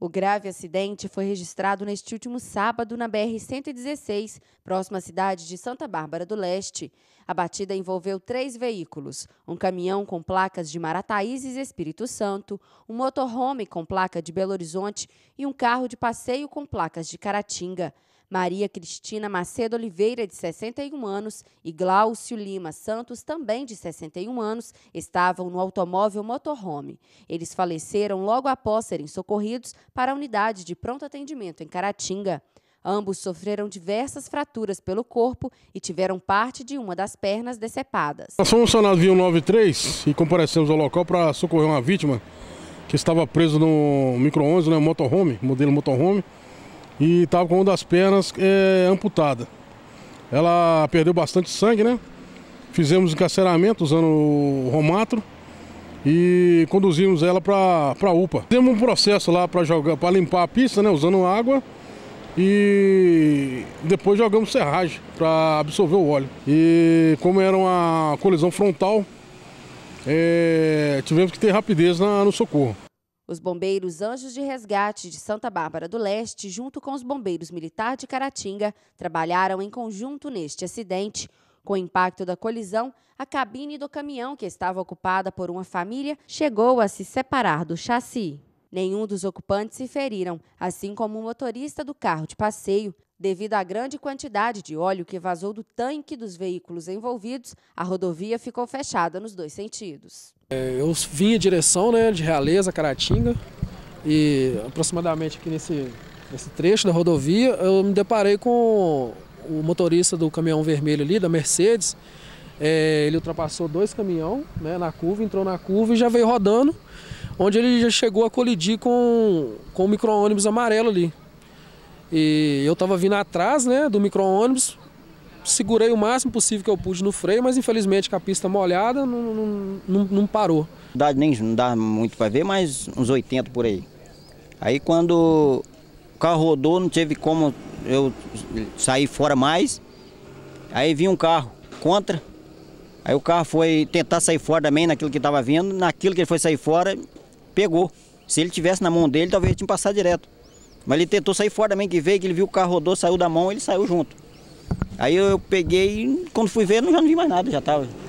O grave acidente foi registrado neste último sábado na BR-116, próxima à cidade de Santa Bárbara do Leste. A batida envolveu três veículos: um caminhão com placas de Marataízes Espírito Santo, um motorhome com placa de Belo Horizonte e um carro de passeio com placas de Caratinga. Maria Cristina Macedo Oliveira, de 61 anos, e Glaucio Lima Santos, também de 61 anos, estavam no automóvel motorhome. Eles faleceram logo após serem socorridos para a unidade de pronto atendimento em Caratinga. Ambos sofreram diversas fraturas pelo corpo e tiveram parte de uma das pernas decepadas. Nós fomos acionados via 193 e comparecemos ao local para socorrer uma vítima que estava preso no micro-ônibus, né, motorhome, modelo motorhome e estava com uma das pernas é, amputada. Ela perdeu bastante sangue, né? Fizemos encarceramento usando o romatro e conduzimos ela para a UPA. Temos um processo lá para jogar, para limpar a pista, né? Usando água e depois jogamos serragem para absorver o óleo. E como era uma colisão frontal, é, tivemos que ter rapidez na, no socorro. Os bombeiros Anjos de Resgate de Santa Bárbara do Leste, junto com os bombeiros militar de Caratinga, trabalharam em conjunto neste acidente. Com o impacto da colisão, a cabine do caminhão, que estava ocupada por uma família, chegou a se separar do chassi. Nenhum dos ocupantes se feriram, assim como o motorista do carro de passeio, Devido à grande quantidade de óleo que vazou do tanque dos veículos envolvidos, a rodovia ficou fechada nos dois sentidos. É, eu vim em direção né, de Realeza, Caratinga, e aproximadamente aqui nesse, nesse trecho da rodovia, eu me deparei com o motorista do caminhão vermelho ali, da Mercedes. É, ele ultrapassou dois caminhões né, na curva, entrou na curva e já veio rodando, onde ele já chegou a colidir com, com o micro-ônibus amarelo ali. E eu estava vindo atrás né, do micro-ônibus, segurei o máximo possível que eu pude no freio, mas infelizmente com a pista molhada não, não, não, não parou. Não dá, nem, não dá muito para ver, mas uns 80 por aí. Aí quando o carro rodou, não teve como eu sair fora mais. Aí vinha um carro contra. Aí o carro foi tentar sair fora também naquilo que estava vindo. Naquilo que ele foi sair fora, pegou. Se ele tivesse na mão dele, talvez ele tinha passado direto. Mas ele tentou sair fora também, que veio, que ele viu o carro rodou, saiu da mão, ele saiu junto. Aí eu peguei, quando fui ver, não, já não vi mais nada, já estava.